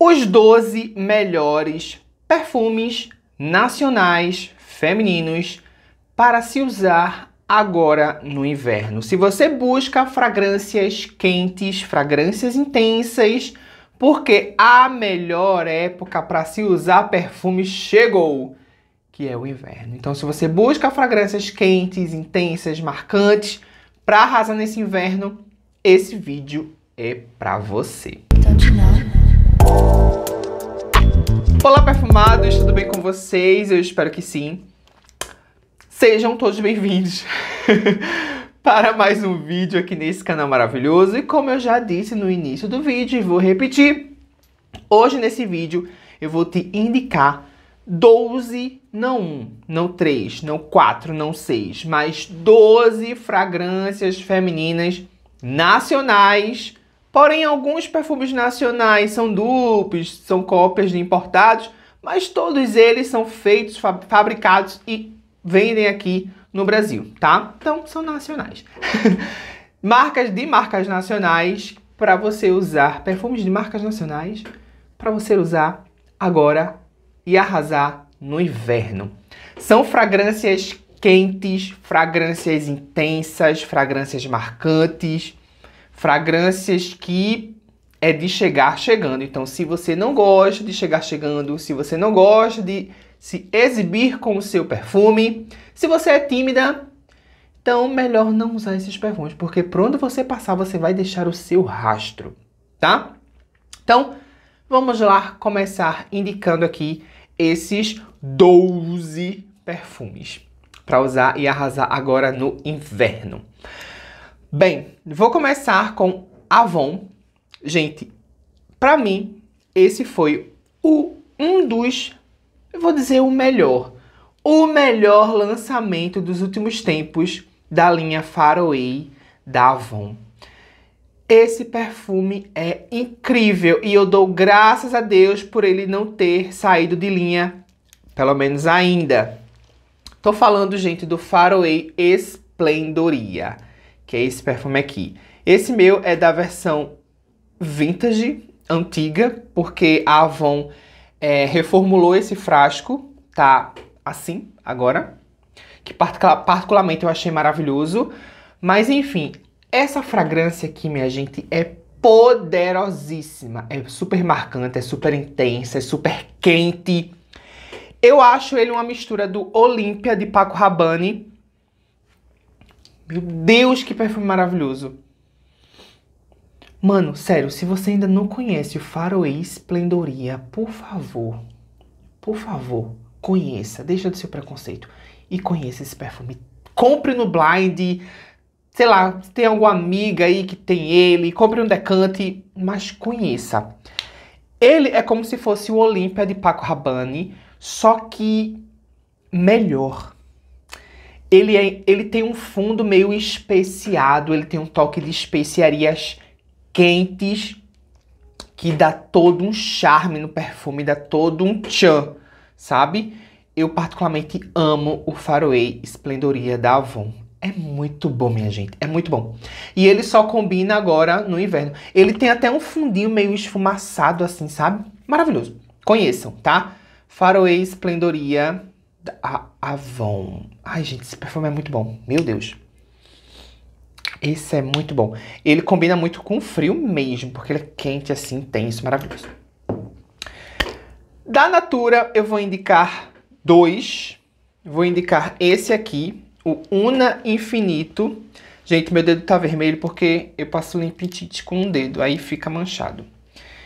os 12 melhores perfumes nacionais femininos para se usar agora no inverno. Se você busca fragrâncias quentes, fragrâncias intensas, porque a melhor época para se usar perfume chegou, que é o inverno. Então, se você busca fragrâncias quentes, intensas, marcantes para arrasar nesse inverno, esse vídeo é para você. Olá, perfumados, tudo bem com vocês? Eu espero que sim. Sejam todos bem-vindos para mais um vídeo aqui nesse canal maravilhoso. E como eu já disse no início do vídeo, e vou repetir, hoje nesse vídeo eu vou te indicar 12, não 1, não 3, não 4, não 6, mas 12 fragrâncias femininas nacionais Porém, alguns perfumes nacionais são dupes, são cópias de importados, mas todos eles são feitos, fabricados e vendem aqui no Brasil, tá? Então, são nacionais. marcas de marcas nacionais para você usar, perfumes de marcas nacionais para você usar agora e arrasar no inverno. São fragrâncias quentes, fragrâncias intensas, fragrâncias marcantes fragrâncias que é de chegar chegando. Então, se você não gosta de chegar chegando, se você não gosta de se exibir com o seu perfume, se você é tímida, então melhor não usar esses perfumes, porque por onde você passar, você vai deixar o seu rastro, tá? Então, vamos lá começar indicando aqui esses 12 perfumes para usar e arrasar agora no inverno. Bem, vou começar com Avon. Gente, para mim, esse foi o, um dos, eu vou dizer o melhor, o melhor lançamento dos últimos tempos da linha Faroe da Avon. Esse perfume é incrível e eu dou graças a Deus por ele não ter saído de linha, pelo menos ainda. Tô falando, gente, do Faroe Esplendoria que é esse perfume aqui. Esse meu é da versão vintage, antiga, porque a Avon é, reformulou esse frasco, tá assim agora, que particularmente eu achei maravilhoso. Mas enfim, essa fragrância aqui, minha gente, é poderosíssima, é super marcante, é super intensa, é super quente. Eu acho ele uma mistura do Olímpia de Paco Rabanne meu Deus, que perfume maravilhoso. Mano, sério, se você ainda não conhece o Faroe Esplendoria, por favor, por favor, conheça, deixa do seu preconceito e conheça esse perfume. Compre no blind, sei lá, se tem alguma amiga aí que tem ele, compre um decante, mas conheça. Ele é como se fosse o Olímpia de Paco Rabanne, só que melhor ele, é, ele tem um fundo meio especiado, ele tem um toque de especiarias quentes que dá todo um charme no perfume, dá todo um tchan, sabe? Eu particularmente amo o Faroe Esplendoria da Avon. É muito bom, minha gente. É muito bom. E ele só combina agora no inverno. Ele tem até um fundinho meio esfumaçado assim, sabe? Maravilhoso. Conheçam, tá? Faroe Esplendoria da Avon. Ai, gente, esse perfume é muito bom. Meu Deus. Esse é muito bom. Ele combina muito com o frio mesmo, porque ele é quente, assim, intenso, maravilhoso. Da Natura, eu vou indicar dois. Vou indicar esse aqui, o Una Infinito. Gente, meu dedo tá vermelho porque eu passo limpitite com um dedo, aí fica manchado.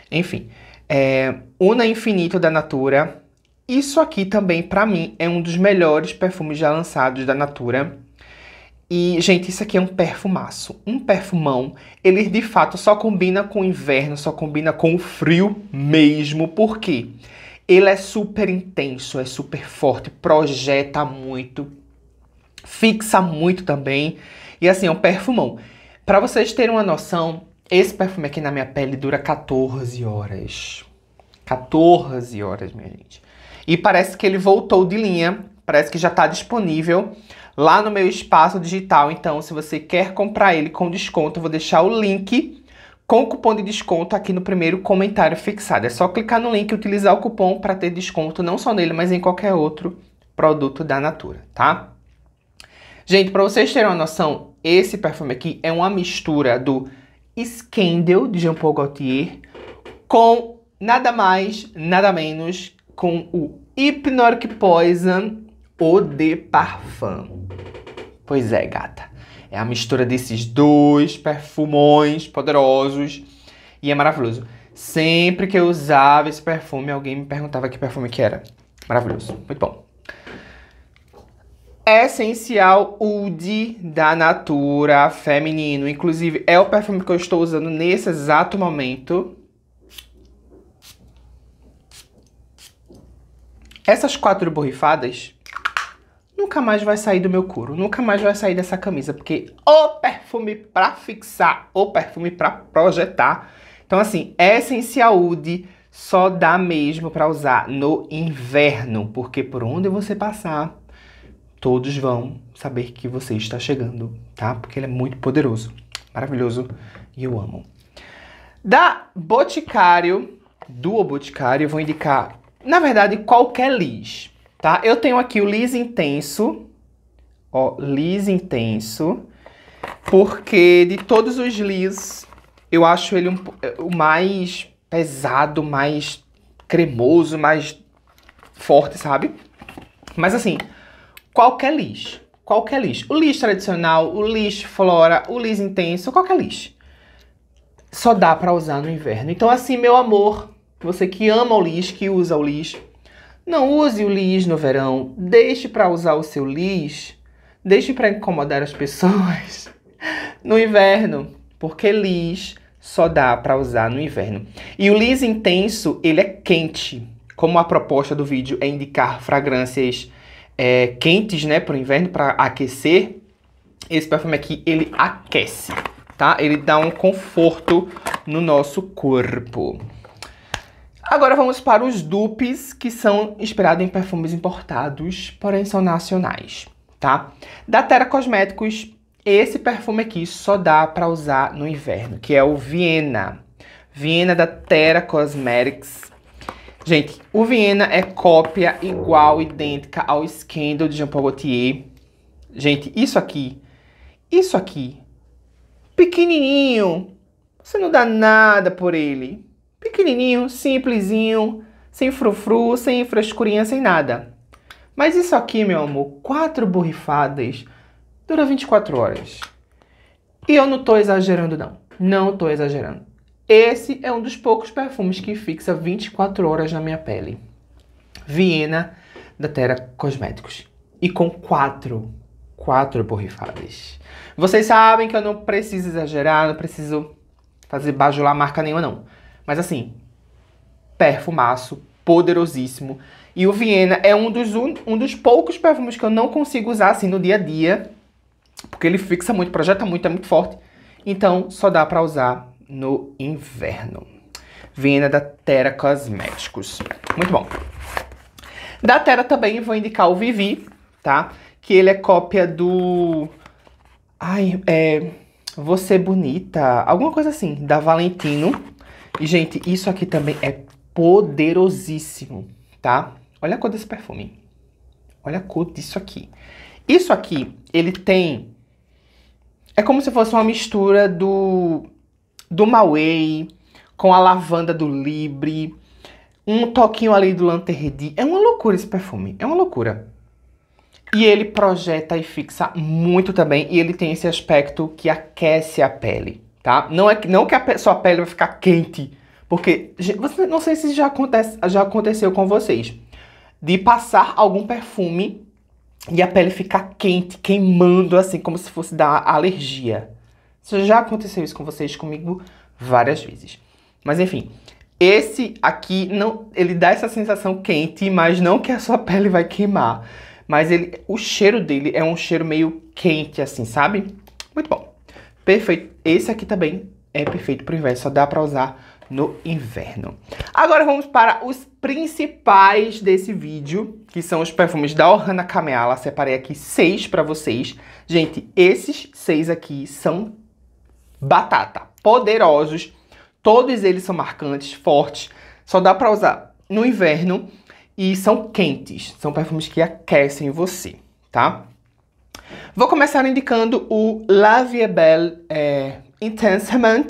Enfim, é, Una Infinito da Natura isso aqui também, para mim, é um dos melhores perfumes já lançados da Natura. E, gente, isso aqui é um perfumaço, um perfumão. Ele de fato só combina com o inverno, só combina com o frio mesmo, porque ele é super intenso, é super forte, projeta muito, fixa muito também. E assim, é um perfumão. Para vocês terem uma noção, esse perfume aqui na minha pele dura 14 horas. 14 horas, minha gente. E parece que ele voltou de linha, parece que já está disponível lá no meu espaço digital. Então, se você quer comprar ele com desconto, eu vou deixar o link com cupom de desconto aqui no primeiro comentário fixado. É só clicar no link e utilizar o cupom para ter desconto não só nele, mas em qualquer outro produto da Natura, tá? Gente, para vocês terem uma noção, esse perfume aqui é uma mistura do Scandal de Jean Paul Gaultier com nada mais, nada menos com o Hypnotic Poison Eau de Parfum. Pois é, gata. É a mistura desses dois perfumões poderosos e é maravilhoso. Sempre que eu usava esse perfume, alguém me perguntava que perfume que era. Maravilhoso, muito bom. É essencial Oud da Natura Feminino. Inclusive, é o perfume que eu estou usando nesse exato momento. Essas quatro borrifadas nunca mais vai sair do meu couro, nunca mais vai sair dessa camisa, porque o perfume para fixar, o perfume para projetar. Então assim, é essencial Wood só dá mesmo para usar no inverno, porque por onde você passar, todos vão saber que você está chegando, tá? Porque ele é muito poderoso, maravilhoso e eu amo. Da Boticário, do Boticário, eu vou indicar na verdade, qualquer lis, tá? Eu tenho aqui o lis intenso, ó, lis intenso, porque de todos os lis, eu acho ele um, o mais pesado, mais cremoso, mais forte, sabe? Mas assim, qualquer lis, qualquer lis. O lis tradicional, o lis flora, o lis intenso, qualquer lis. Só dá para usar no inverno. Então assim, meu amor, você que ama o lis, que usa o lis, não use o lis no verão. Deixe para usar o seu lis, deixe para incomodar as pessoas no inverno, porque lis só dá para usar no inverno. E o lis intenso, ele é quente. Como a proposta do vídeo é indicar fragrâncias é, quentes, né, para o inverno, para aquecer, esse perfume aqui ele aquece, tá? Ele dá um conforto no nosso corpo. Agora vamos para os dupes que são inspirados em perfumes importados, porém são nacionais, tá? Da Terra Cosméticos, esse perfume aqui só dá para usar no inverno, que é o Viena. Viena da Terra Cosmetics. Gente, o Viena é cópia igual, idêntica ao Scandal de Jean Paul Gaultier. Gente, isso aqui, isso aqui, pequenininho, você não dá nada por ele. Pequenininho, simplesinho, sem frufru, sem frescurinha, sem nada. Mas isso aqui, meu amor, quatro borrifadas dura 24 horas. E eu não estou exagerando, não. Não estou exagerando. Esse é um dos poucos perfumes que fixa 24 horas na minha pele. Viena, da Terra Cosméticos. E com quatro, quatro borrifadas. Vocês sabem que eu não preciso exagerar, não preciso fazer bajular marca nenhuma, não. Mas assim, perfumaço, poderosíssimo. E o Viena é um dos, um, um dos poucos perfumes que eu não consigo usar assim no dia a dia, porque ele fixa muito, projeta muito, é muito forte. Então só dá para usar no inverno. Viena da Terra Cosméticos. Muito bom. Da Terra também vou indicar o Vivi, tá? Que ele é cópia do. Ai, é. Você Bonita, alguma coisa assim, da Valentino. E, gente, isso aqui também é poderosíssimo, tá? Olha a cor desse perfume. Olha a cor disso aqui. Isso aqui, ele tem... É como se fosse uma mistura do... Do Maui com a lavanda do Libre. Um toquinho ali do lanterredi. É uma loucura esse perfume. É uma loucura. E ele projeta e fixa muito também. E ele tem esse aspecto que aquece a pele tá? Não é que não que a sua pele vai ficar quente, porque você não sei se já acontece, já aconteceu com vocês de passar algum perfume e a pele ficar quente, queimando assim como se fosse dar alergia. Isso já aconteceu isso com vocês comigo várias vezes. Mas enfim, esse aqui não, ele dá essa sensação quente, mas não que a sua pele vai queimar. Mas ele, o cheiro dele é um cheiro meio quente, assim, sabe? Muito bom. Perfeito. Esse aqui também é perfeito para o inverno, só dá para usar no inverno. Agora vamos para os principais desse vídeo, que são os perfumes da Ohana Kameala. Separei aqui seis para vocês. Gente, esses seis aqui são batata, poderosos. Todos eles são marcantes, fortes. Só dá para usar no inverno e são quentes. São perfumes que aquecem você, tá? Vou começar indicando o La Vie Belle é, Intensement,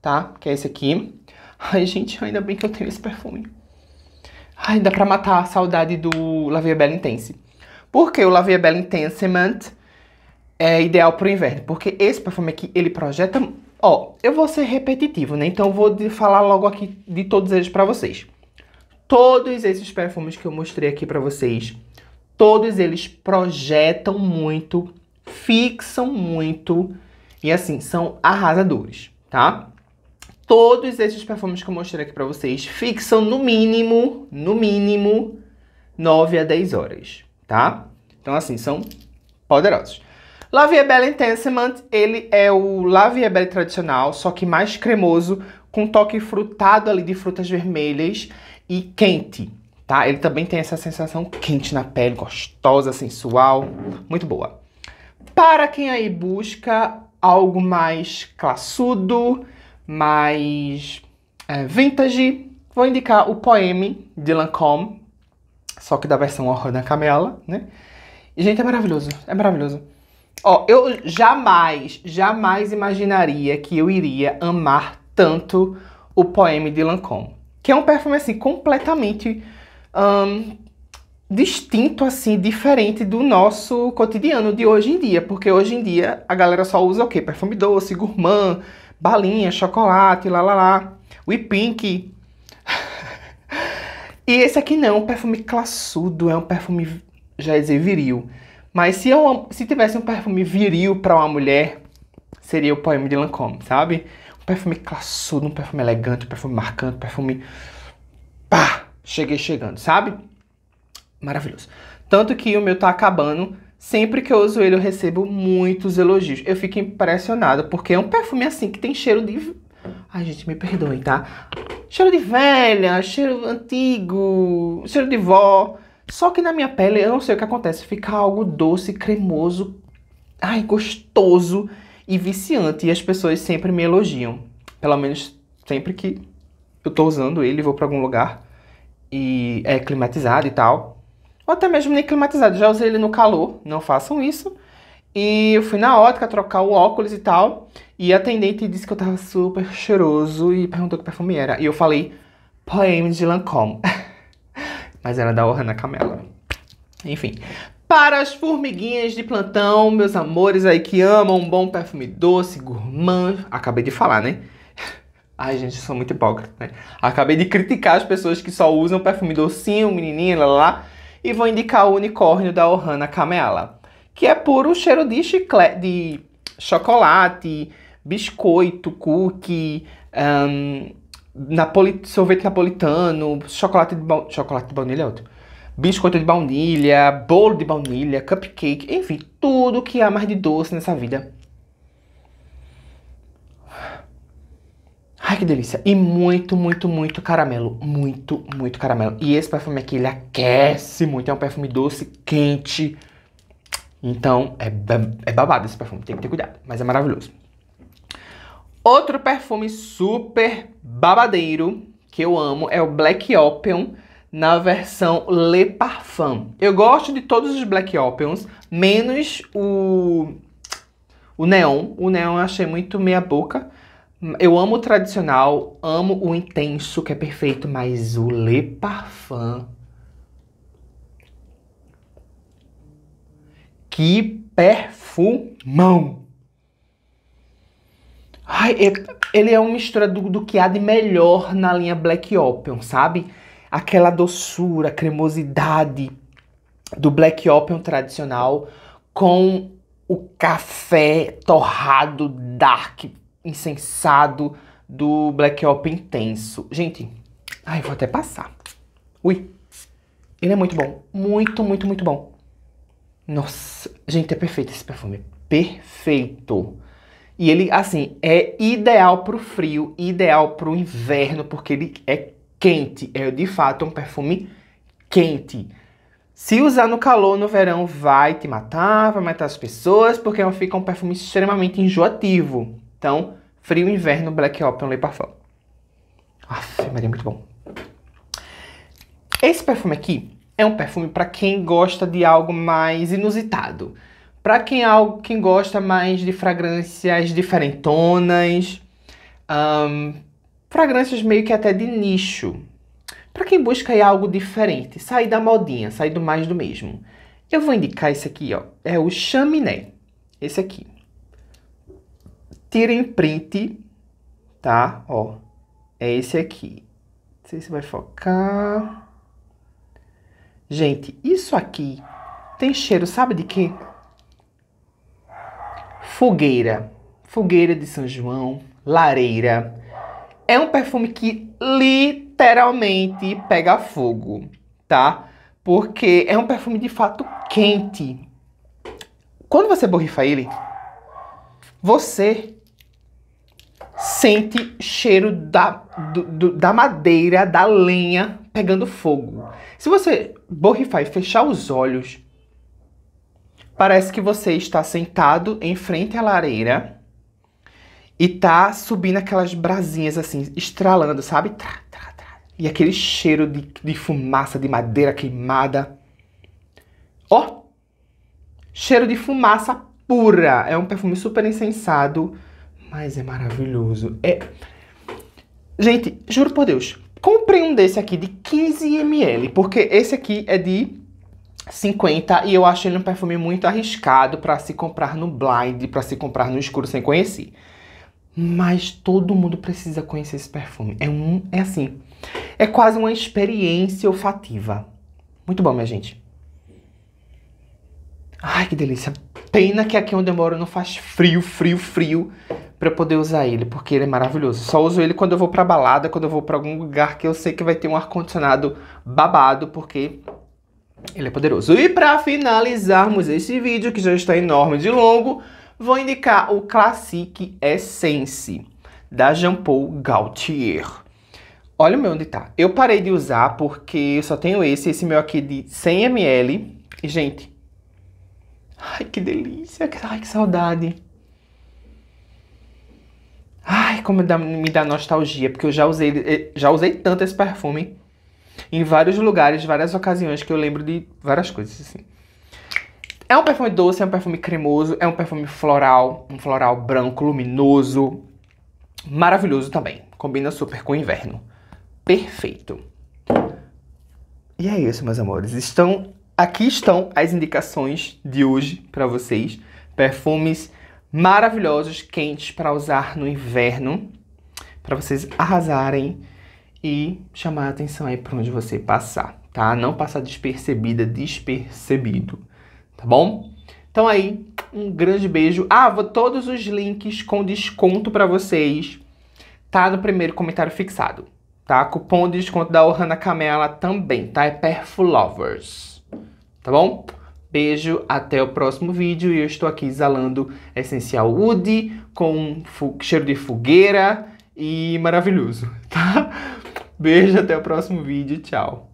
tá? Que é esse aqui. Ai, gente, ainda bem que eu tenho esse perfume. Ai, dá pra matar a saudade do La Vie Belle Intense. Por que o La Vie Belle Intensement é ideal pro inverno? Porque esse perfume aqui, ele projeta... Ó, eu vou ser repetitivo, né? Então eu vou falar logo aqui de todos eles pra vocês. Todos esses perfumes que eu mostrei aqui pra vocês todos eles projetam muito, fixam muito e assim são arrasadores, tá? Todos esses perfumes que eu mostrei aqui para vocês fixam no mínimo, no mínimo 9 a 10 horas, tá? Então assim, são poderosos. La é Belle Intensement, ele é o La é Belle tradicional, só que mais cremoso, com toque frutado ali de frutas vermelhas e quente, tá? Ele também tem essa sensação quente na pele, gostosa, sensual, muito boa. Para quem aí busca algo mais classudo, mais é, vintage, vou indicar o Poeme de Lancôme, só que da versão Horror da Camela, né? E, gente, é maravilhoso, é maravilhoso. Ó, eu jamais, jamais imaginaria que eu iria amar tanto o Poeme de Lancôme, que é um perfume, assim, completamente um, distinto, assim, diferente do nosso cotidiano de hoje em dia, porque hoje em dia a galera só usa o quê? Perfume doce, gourmand, balinha, chocolate, lá lá lá, whippink. e esse aqui não, é um perfume classudo, é um perfume, já dizer, viril. Mas se, eu, é se tivesse um perfume viril para uma mulher, seria o poema de Lancôme, sabe? Um perfume classudo, um perfume elegante, um perfume marcante, um perfume. pá! cheguei chegando, sabe? Maravilhoso. Tanto que o meu tá acabando. Sempre que eu uso ele, eu recebo muitos elogios. Eu fico impressionada, porque é um perfume assim que tem cheiro de. Ai, gente, me perdoem, tá? Cheiro de velha, cheiro antigo, cheiro de vó. Só que na minha pele, eu não sei o que acontece, fica algo doce, cremoso, ai, gostoso e viciante. E as pessoas sempre me elogiam. Pelo menos sempre que eu tô usando ele, vou para algum lugar e é climatizado e tal. Ou até mesmo nem climatizado, já usei ele no calor, não façam isso. E eu fui na ótica trocar o óculos e tal. E a atendente disse que eu tava super cheiroso e perguntou que perfume era. E eu falei, Poème de Lancôme. Mas era da na Camela. Enfim. Para as formiguinhas de plantão, meus amores aí que amam um bom perfume doce, gourmand. Acabei de falar, né? Ai, gente, eu sou muito hipócrita, né? Acabei de criticar as pessoas que só usam perfume docinho, menininha, lá, lá, lá e vou indicar o unicórnio da Ohana Kameala. que é puro cheiro de chiclete, de chocolate, biscoito, cookie, um, napoli, sorvete napolitano, chocolate de, ba... chocolate de baunilha, outro. É biscoito de baunilha, bolo de baunilha, cupcake, enfim, tudo que há mais de doce nessa vida Ai, que delícia. E muito, muito, muito caramelo. Muito, muito caramelo. E esse perfume aqui, ele aquece muito. É um perfume doce, quente. Então, é, é babado esse perfume. Tem que ter cuidado, mas é maravilhoso. Outro perfume super babadeiro que eu amo é o Black Opium na versão Le Parfum. Eu gosto de todos os Black Opiums, menos o o Neon. O Neon eu achei muito meia boca. Eu amo o tradicional, amo o intenso, que é perfeito, mas o Le Parfum. Que perfumão! Ai, ele é uma mistura do, do que há de melhor na linha Black Opium, sabe? Aquela doçura, cremosidade do Black Opium tradicional com o café torrado dark insensado do Black Op intenso. Gente, ai, vou até passar. Ui. Ele é muito bom. Muito, muito, muito bom. Nossa, gente, é perfeito esse perfume. Perfeito. E ele, assim, é ideal pro frio, ideal pro inverno, porque ele é quente. É, de fato, um perfume quente. Se usar no calor, no verão, vai te matar, vai matar as pessoas, porque é fica um perfume extremamente enjoativo. Então, frio inverno, Black Opium Le Parfum. Aff, Maria, muito bom. Esse perfume aqui é um perfume para quem gosta de algo mais inusitado. Para quem, é algo, quem gosta mais de fragrâncias diferentonas, um, fragrâncias meio que até de nicho. Para quem busca algo diferente, sair da modinha, sair do mais do mesmo. Eu vou indicar esse aqui, ó. É o Chaminé. Esse aqui tirem print, tá? Ó, é esse aqui. Não sei se vai focar. Gente, isso aqui tem cheiro, sabe de quê? Fogueira. Fogueira de São João, lareira. É um perfume que literalmente pega fogo, tá? Porque é um perfume de fato quente. Quando você borrifa ele, você sente cheiro da, do, do, da madeira, da lenha pegando fogo. Se você borrifar e fechar os olhos, parece que você está sentado em frente à lareira e tá subindo aquelas brasinhas assim, estralando, sabe? Tra, tra, tra. E aquele cheiro de, de fumaça, de madeira queimada. Ó! Oh! Cheiro de fumaça pura. É um perfume super insensado mas é maravilhoso. É. Gente, juro por Deus, comprei um desse aqui de 15 ml, porque esse aqui é de 50 e eu acho ele um perfume muito arriscado para se comprar no blind, para se comprar no escuro sem conhecer. Mas todo mundo precisa conhecer esse perfume. É um, é assim, é quase uma experiência olfativa. Muito bom, minha gente. Ai, que delícia. Pena que aqui onde eu moro não faz frio, frio, frio para eu poder usar ele, porque ele é maravilhoso. Só uso ele quando eu vou para balada, quando eu vou para algum lugar que eu sei que vai ter um ar condicionado babado, porque ele é poderoso. E para finalizarmos esse vídeo, que já está enorme de longo, vou indicar o Classic Essence da Jean Paul Gaultier. Olha o meu onde tá. Eu parei de usar porque eu só tenho esse, esse meu aqui de 100ml. E, gente, Ai, que delícia. Ai, que saudade. Ai, como me dá nostalgia, porque eu já usei, eh, já usei tanto esse perfume em vários lugares, várias ocasiões que eu lembro de várias coisas assim. É um perfume doce, é um perfume cremoso, é um perfume floral, um floral branco, luminoso, maravilhoso também. Combina super com o inverno. Perfeito. E é isso, meus amores. Estão Aqui estão as indicações de hoje para vocês. Perfumes maravilhosos, quentes para usar no inverno, para vocês arrasarem e chamar a atenção aí para onde você passar, tá? Não passar despercebida, despercebido, tá bom? Então aí, um grande beijo. Ah, vou todos os links com desconto para vocês tá no primeiro comentário fixado, tá? Cupom de desconto da Ohana Camela também, tá? É Perfulovers tá bom? Beijo, até o próximo vídeo. E eu estou aqui exalando essencial wood com cheiro de fogueira e maravilhoso, tá? Beijo, até o próximo vídeo. Tchau.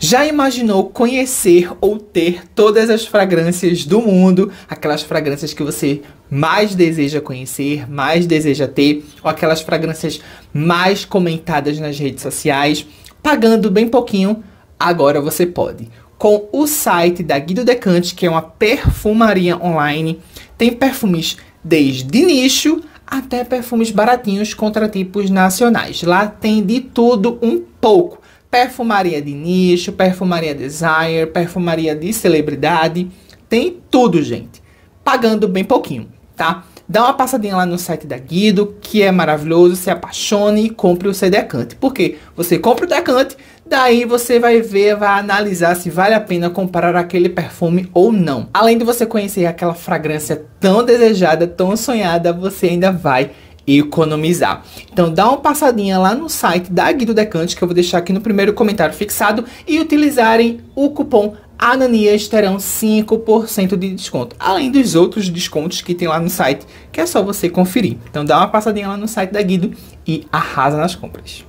Já imaginou conhecer ou ter todas as fragrâncias do mundo, aquelas fragrâncias que você mais deseja conhecer, mais deseja ter, ou aquelas fragrâncias mais comentadas nas redes sociais, pagando bem pouquinho? Agora você pode com o site da Guido Decante, que é uma perfumaria online. Tem perfumes desde nicho até perfumes baratinhos contra tipos nacionais. Lá tem de tudo um pouco. Perfumaria de nicho, perfumaria desire, perfumaria de celebridade, tem tudo, gente. Pagando bem pouquinho, tá? Dá uma passadinha lá no site da Guido, que é maravilhoso, se apaixone e compre o seu decante. Porque você compra o decante, Daí você vai ver, vai analisar se vale a pena comprar aquele perfume ou não. Além de você conhecer aquela fragrância tão desejada, tão sonhada, você ainda vai economizar. Então dá uma passadinha lá no site da Guido Decante, que eu vou deixar aqui no primeiro comentário fixado, e utilizarem o cupom Ananias terão 5% de desconto, além dos outros descontos que tem lá no site, que é só você conferir. Então dá uma passadinha lá no site da Guido e arrasa nas compras.